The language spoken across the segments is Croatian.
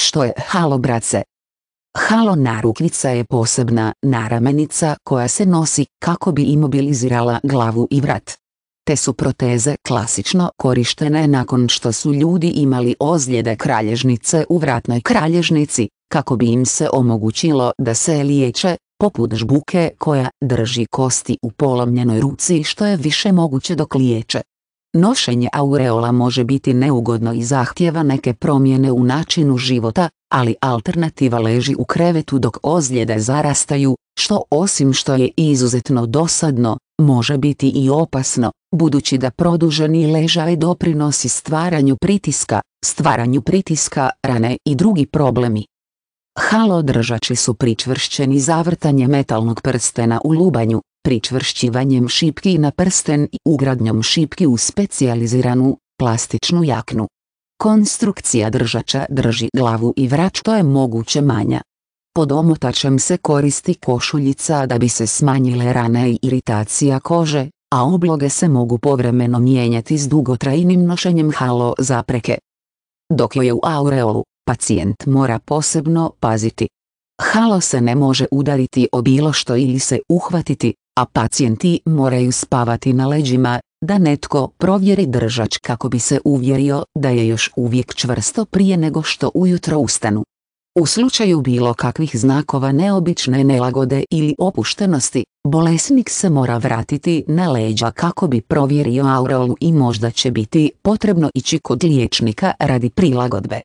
Što je halo brace? Halo narukvica je posebna naramenica koja se nosi kako bi imobilizirala glavu i vrat. Te su proteze klasično korištene nakon što su ljudi imali ozljede kralježnice u vratnoj kralježnici, kako bi im se omogućilo da se liječe, poput žbuke koja drži kosti u polomljenoj ruci što je više moguće dok liječe. Nošenje aureola može biti neugodno i zahtjeva neke promjene u načinu života, ali alternativa leži u krevetu dok ozljede zarastaju, što osim što je izuzetno dosadno, može biti i opasno, budući da produženi ležaj doprinosi stvaranju pritiska, stvaranju pritiska, rane i drugi problemi. Halodržači su pričvršćeni zavrtanje metalnog prstena u lubanju, pričvršćivanjem šipki na prsten i ugradnjom šipki u specijaliziranu, plastičnu jaknu. Konstrukcija držača drži glavu i vrač to je moguće manja. Pod omotačem se koristi košuljica da bi se smanjile rane i iritacija kože, a obloge se mogu povremeno mijenjati s dugotrajnim nošenjem halo zapreke. Dok je u aureolu, pacijent mora posebno paziti Halo se ne može udariti o bilo što ili se uhvatiti, a pacijenti moraju spavati na leđima, da netko provjeri držač kako bi se uvjerio da je još uvijek čvrsto prije nego što ujutro ustanu. U slučaju bilo kakvih znakova neobične nelagode ili opuštenosti, bolesnik se mora vratiti na leđa kako bi provjerio aurolu i možda će biti potrebno ići kod liječnika radi prilagodbe.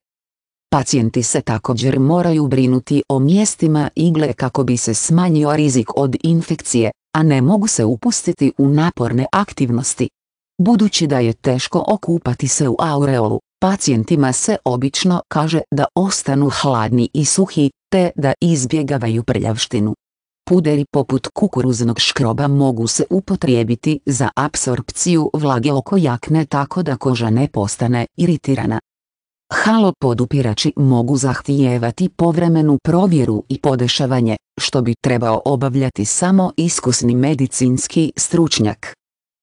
Pacijenti se također moraju brinuti o mjestima igle kako bi se smanjio rizik od infekcije, a ne mogu se upustiti u naporne aktivnosti. Budući da je teško okupati se u aureolu, pacijentima se obično kaže da ostanu hladni i suhi, te da izbjegavaju prljavštinu. Puderi poput kukuruznog škroba mogu se upotrijebiti za apsorpciju vlage oko jakne tako da koža ne postane iritirana. Halo podupirači mogu zahtijevati povremenu provjeru i podešavanje, što bi trebao obavljati samo iskusni medicinski stručnjak.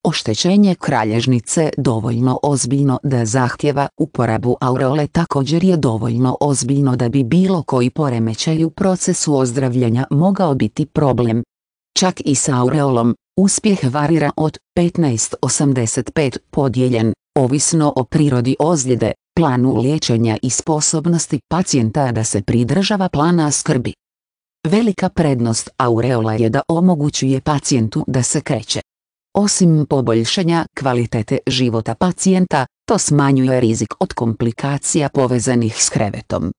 Oštećenje kralježnice dovoljno ozbiljno da zahtjeva uporabu aureole također je dovoljno ozbiljno da bi bilo koji poremećaj u procesu ozdravljenja mogao biti problem. Čak i sa aureolom, uspjeh varira od 15-85 podijeljen, ovisno o prirodi ozljede, planu liječenja i sposobnosti pacijenta da se pridržava plana skrbi. Velika prednost aureola je da omogućuje pacijentu da se kreće. Osim poboljšanja kvalitete života pacijenta, to smanjuje rizik od komplikacija povezanih s krevetom.